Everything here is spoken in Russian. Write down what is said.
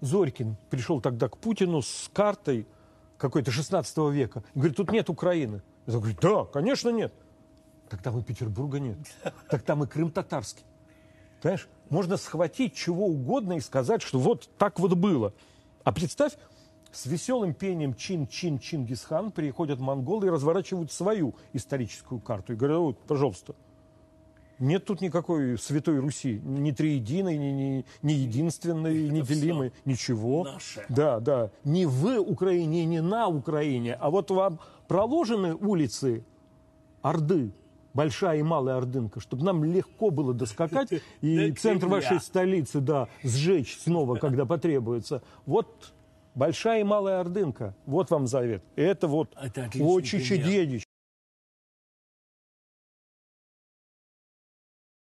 Зорькин пришел тогда к Путину с картой какой-то 16 века. Говорит, тут нет Украины. Я говорю, да, конечно нет. Так там и Петербурга нет. Так там и Крым татарский. Понимаешь? Можно схватить чего угодно и сказать, что вот так вот было. А представь, с веселым пением чин-чин-чингисхан приходят монголы и разворачивают свою историческую карту. И говорят, вот, пожалуйста, нет тут никакой Святой Руси, ни триединой, ни, ни, ни единственной, Это делимой ничего. Наше. Да, да. Не в Украине, не на Украине, а вот вам проложены улицы Орды, Большая и Малая Ордынка, чтобы нам легко было доскакать и центр вашей столицы, да, сжечь снова, когда потребуется. Вот Большая и Малая Ордынка, вот вам завет. Это вот Очичи Дедич.